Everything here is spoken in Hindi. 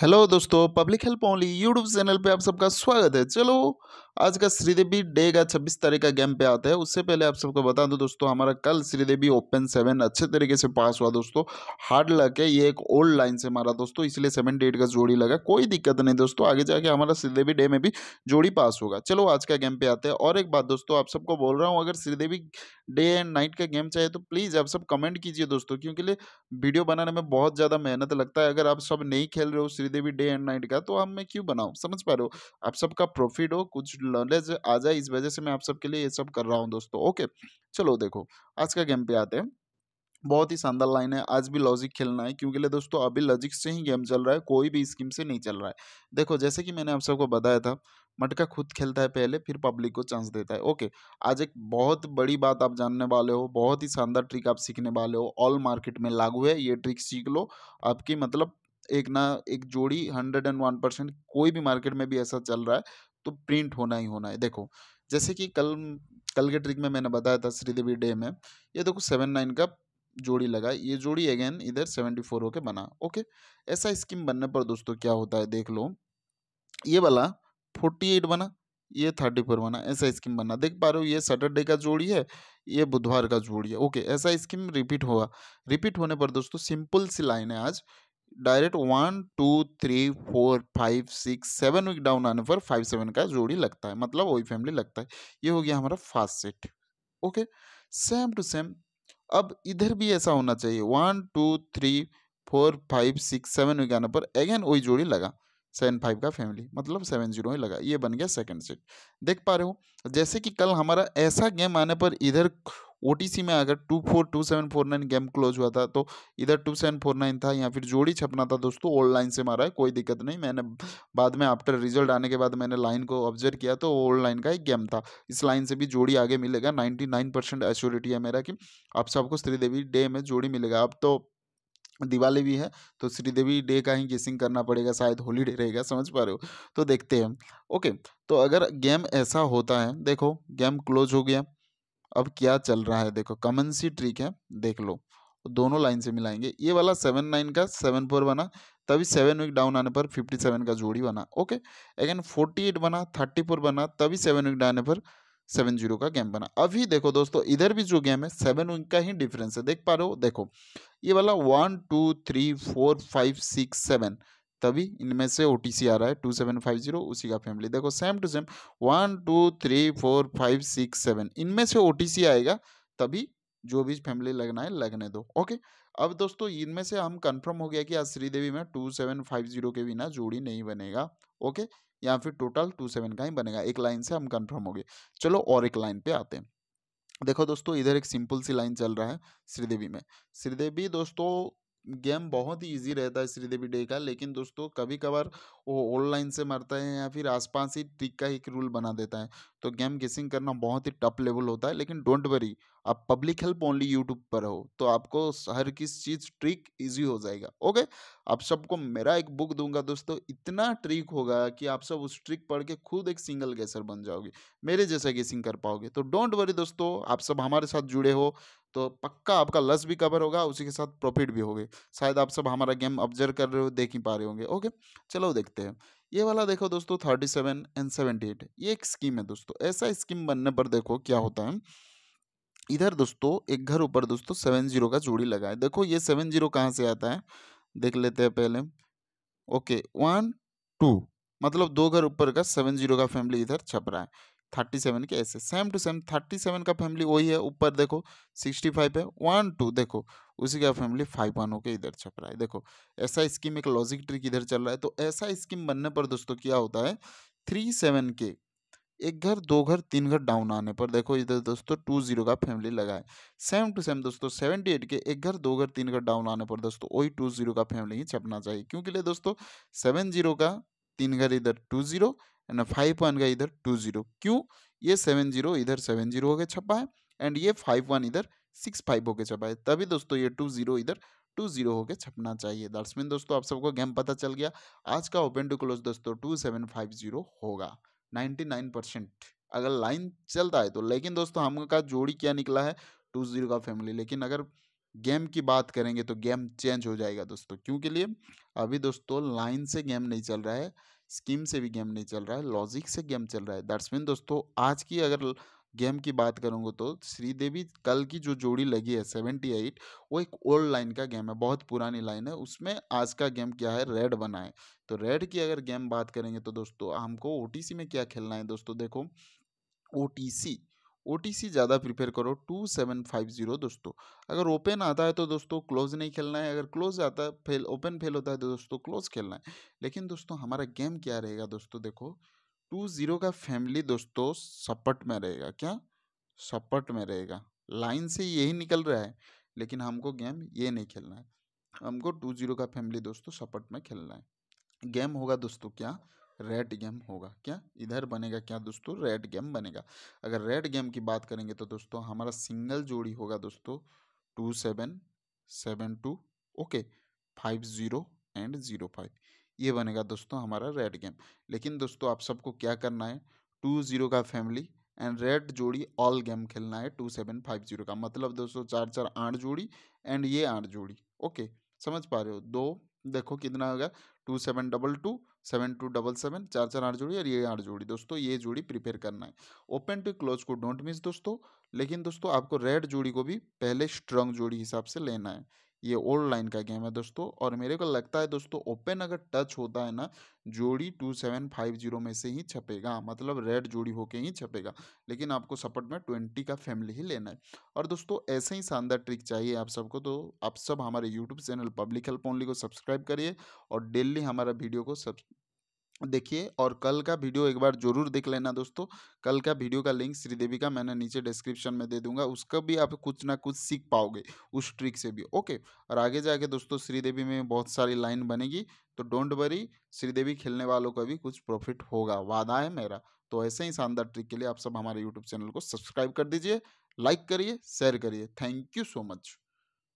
हेलो दोस्तों public help only YouTube channel पे आप सबका स्वागत है चलो आज का श्रीदेवी डे का छब्बीस तारीख का गेम पे आता है उससे पहले आप सबको बता दूं दोस्तों हमारा कल श्रीदेवी ओपन सेवन अच्छे तरीके से पास हुआ दोस्तों हार्ड लक है ये एक ओल्ड लाइन से मारा दोस्तों इसलिए सेवन डेट का जोड़ी लगा कोई दिक्कत नहीं दोस्तों आगे जाके हमारा श्रीदेवी डे में भी जोड़ी पास होगा चलो आज का गेम पे आते हैं और एक बात दोस्तों आप सबको बोल रहा हूँ अगर श्रीदेवी डे एंड नाइट का गेम चाहिए तो प्लीज़ आप सब कमेंट कीजिए दोस्तों क्योंकि वीडियो बनाने में बहुत ज़्यादा मेहनत लगता है अगर आप सब नहीं खेल रहे हो देवी डे एंड नाइट का तो अब मैं क्यों बनाऊँ समझ पा रहे हो आप सबका प्रॉफिट हो कुछ नॉलेज आ जाए इस वजह से मैं आप सबके लिए ये सब कर रहा हूँ दोस्तों ओके चलो देखो आज का गेम पे आते हैं बहुत ही शानदार लाइन है आज भी लॉजिक खेलना है क्योंकि ले दोस्तों अभी लॉजिक से ही गेम चल रहा है कोई भी स्कीम से नहीं चल रहा है देखो जैसे कि मैंने आप सबको बताया था मटका खुद खेलता है पहले फिर पब्लिक को चांस देता है ओके आज एक बहुत बड़ी बात आप जानने वाले हो बहुत ही शानदार ट्रिक आप सीखने वाले हो ऑल मार्केट में लागू है ये ट्रिक सीख लो आपकी मतलब एक ना एक जोड़ी हंड्रेड एंड वन परसेंट कोई भी मार्केट में भी ऐसा चल रहा है तो प्रिंट होना ही होना है देखो जैसे कि कल कल के ट्रिक में मैंने बताया था श्रीदेवी डे में ये देखो सेवन नाइन का जोड़ी लगा ये जोड़ी अगेन इधर सेवेंटी फोर होके बना ओके ऐसा स्कीम बनने पर दोस्तों क्या होता है देख लो ये वाला फोर्टी एट बना ये थर्टी फोर बना ऐसा स्कीम बना देख पा रहे हो ये सैटरडे का जोड़ी है ये बुधवार का जोड़ी है ओके ऐसा स्कीम रिपीट हुआ रिपीट होने पर दोस्तों सिंपल सी लाइन है आज direct one two three four five six seven week down आने पर फाइव सेवन का जोड़ी लगता है मतलब वही फैमिली लगता है ये हो गया हमारा fast set okay same to same अब इधर भी ऐसा होना चाहिए one two three four five six seven week आने पर अगेन वही जोड़ी लगा सेवन फाइव का फैमिली मतलब सेवन जीरो ही लगा ये बन गया सेकंड सेट देख पा रहे हो जैसे कि कल हमारा ऐसा गेम आने पर इधर ओ में अगर two four two seven four nine game close हुआ था तो इधर टू सेवन फोर नाइन था या फिर जोड़ी छपना था दोस्तों ओल्ड लाइन से मारा है कोई दिक्कत नहीं मैंने बाद में आफ्टर रिजल्ट आने के बाद मैंने लाइन को ऑब्जर्व किया तो ओल्ड लाइन का एक गेम था इस लाइन से भी जोड़ी आगे मिलेगा नाइन्टी नाइन परसेंट एश्योरिटी है मेरा कि आप सबको श्रीदेवी डे में जोड़ी मिलेगा अब तो दिवाली भी है तो श्रीदेवी डे का ही गेसिंग करना पड़ेगा शायद होलीडे रहेगा समझ पा रहे हो तो देखते हैं ओके तो अगर गेम ऐसा होता है देखो गेम क्लोज हो गया अब क्या चल रहा है देखो कमन सी ट्रिक है देख लो दोनों लाइन से मिलाएंगे ये वाला सेवन नाइन का सेवन फोर बना तभी सेवन वीक डाउन आने पर फिफ्टी सेवन का जोड़ी बना ओके अगेन फोर्टी एट बना थर्टी फोर बना तभी सेवन वीक आने पर सेवन जीरो का गेम बना अभी देखो दोस्तों इधर भी जो गेम है सेवन विक का ही डिफरेंस है देख पा रहे हो देखो ये वाला one two three four five six seven तभी इनमें से ओ आ रहा है टू सेवन फाइव जीरो उसी का फैमिली देखो same to same one two three four five six seven इनमें से ओ आएगा तभी जो भी फैमिली लगना है लगने दो ओके अब दोस्तों इनमें से हम कंफर्म हो गया कि आज श्रीदेवी में टू सेवन फाइव जीरो के बिना जोड़ी नहीं बनेगा ओके या फिर टोटल टू सेवन का ही बनेगा एक लाइन से हम कंफर्म हो गए चलो और एक लाइन पे आते हैं देखो दोस्तों इधर एक सिंपल सी लाइन चल रहा है श्रीदेवी में श्रीदेवी दोस्तों गेम बहुत ही ईजी रहता है श्रीदेवी डे का लेकिन दोस्तों कभी कभार वो ऑनलाइन से मारता है या फिर आसपास ही ट्रिक का एक रूल बना देता है तो गेम गेसिंग करना बहुत ही टफ लेवल होता है लेकिन डोंट वरी आप पब्लिक हेल्प ओनली यूट्यूब पर हो तो आपको हर किस चीज़ ट्रिक इजी हो जाएगा ओके आप सबको मेरा एक बुक दूंगा दोस्तों इतना ट्रिक होगा कि आप सब उस ट्रिक पढ़ के खुद एक सिंगल गेसर बन जाओगे मेरे जैसा गेसिंग कर पाओगे तो डोंट वरी दोस्तों आप सब हमारे साथ जुड़े हो तो पक्का आपका लस भी कवर होगा उसी के साथ प्रॉफिट भी होगी शायद आप सब हमारा गेम ऑब्जर्व कर रहे हो देख ही पा रहे होंगे ओके चलो देखते लेते हैं ये वाला देखो दोस्तों thirty seven and seventy eight ये एक स्कीम है दोस्तों ऐसा स्कीम बनने पर देखो क्या होता है इधर दोस्तों एक घर ऊपर दोस्तों सेवन जीरो का जोड़ी लगा है देखो ये सेवन जीरो कहाँ से आता है देख लेते हैं पहले ओके वन टू मतलब दो घर ऊपर का सेवन जीरो का फैमिली इधर छप रहा है थर्टी सेवन के ऐसे same to same thirty seven का फैमिली वही है ऊपर देखो सिक्सटी फाइव है वन टू देखो उसी का फैमिली फाइव वन होकर इधर छप रहा है देखो ऐसा स्कीम एक लॉजिक ट्रिक इधर चल रहा है तो ऐसा स्कीम बनने पर दोस्तों क्या होता है थ्री सेवन के एक घर दो घर तीन घर डाउन आने पर देखो इधर दोस्तों टू जीरो का फैमिली लगा है सेम टू सेम दोस्तों सेवेंटी एट के एक घर दो घर तीन घर डाउन आने पर दोस्तों वही टू जीरो का फैमिली ही छपना चाहिए क्योंकि ले दोस्तों सेवन जीरो का तीन घर इधर two zero and five one का इधर टू जीरो क्यों ये सेवन जीरो इधर सेवन जीरो होकर छपा है एंड ये फाइव वन इधर सिक्स फाइव होकर छपा है तभी दोस्तों ये टू जीरो इधर टू जीरो होकर छपना चाहिए दैट्स मीन दोस्तों आप सबको गेम पता चल गया आज का ओपन टू क्लोज दोस्तों टू सेवन फाइव जीरो होगा नाइन्टी नाइन परसेंट अगर लाइन चलता है तो लेकिन दोस्तों हमका जोड़ी क्या निकला है टू जीरो का फैमिली लेकिन अगर गेम की बात करेंगे तो गेम चेंज हो जाएगा दोस्तों क्योंकि लिए अभी दोस्तों लाइन से गेम नहीं चल रहा है स्कीम से भी गेम नहीं चल रहा है लॉजिक से गेम चल रहा है दैट्स मीन दोस्तों आज की अगर गेम की बात करूँगा तो श्रीदेवी कल की जो जोड़ी लगी है सेवेंटी एट वो एक ओल्ड लाइन का गेम है बहुत पुरानी लाइन है उसमें आज का गेम क्या है रेड बना है तो रेड की अगर गेम बात करेंगे तो दोस्तों हमको ओ में क्या खेलना है दोस्तों देखो ओ ओ ज़्यादा प्रिफेयर करो टू सेवन फाइव ज़ीरो दोस्तों अगर ओपन आता है तो दोस्तों क्लोज नहीं खेलना है अगर क्लोज आता है फेल ओपन फेल होता है तो दोस्तों क्लोज खेलना है लेकिन दोस्तों हमारा गेम क्या रहेगा दोस्तों देखो टू जीरो का फैमिली दोस्तों सपट में रहेगा क्या सपट में रहेगा लाइन से यही निकल रहा है लेकिन हमको गेम ये नहीं खेलना है हमको टू जीरो का फैमिली दोस्तों सपट में खेलना है गेम होगा दोस्तों क्या रेड गेम होगा क्या इधर बनेगा क्या दोस्तों रेड गेम बनेगा अगर रेड गेम की बात करेंगे तो दोस्तों हमारा सिंगल जोड़ी होगा दोस्तों two seven seven two okay five zero and zero five ये बनेगा दोस्तों हमारा रेड गेम लेकिन दोस्तों आप सबको क्या करना है टू जीरो का फैमिली एंड रेड जोड़ी ऑल गेम खेलना है टू सेवन फाइव जीरो का मतलब दोस्तों चार चार आठ जोड़ी एंड ये आठ जोड़ी ओके समझ पा रहे हो दो देखो कितना होगा two seven double two seven two double seven चार चार आठ जोड़ी और ये आठ जोड़ी दोस्तों ये जोड़ी प्रिपेयर करना है ओपन टू क्लोज को डोंट मिस दोस्तों लेकिन दोस्तों आपको रेड जोड़ी को भी पहले स्ट्रॉन्ग जोड़ी हिसाब से लेना है ये ओल्ड लाइन का गेम है दोस्तों और मेरे को लगता है दोस्तों ओपन अगर टच होता है ना जोड़ी टू सेवन फाइव जीरो में से ही छपेगा मतलब रेड जोड़ी होके ही छपेगा लेकिन आपको सपोर्ट में ट्वेंटी का फैमिली ही लेना है और दोस्तों ऐसे ही शानदार ट्रिक चाहिए आप सबको तो आप सब हमारे YouTube channel public help only को सब्सक्राइब करिए और डेली हमारा वीडियो को सब देखिए और कल का वीडियो एक बार जरूर देख लेना दोस्तों कल का वीडियो का लिंक श्रीदेवी का मैंने नीचे डिस्क्रिप्शन में दे दूंगा उसका भी आप कुछ ना कुछ सीख पाओगे उस ट्रिक से भी ओके और आगे जाके दोस्तों श्रीदेवी में बहुत सारी लाइन बनेगी तो डोंट वरी श्रीदेवी खेलने वालों का भी कुछ प्रॉफिट होगा वादा है मेरा तो ऐसे ही शानदार ट्रिक के लिए आप सब हमारे यूट्यूब चैनल को सब्सक्राइब कर दीजिए लाइक करिए शेयर करिए थैंक यू सो मच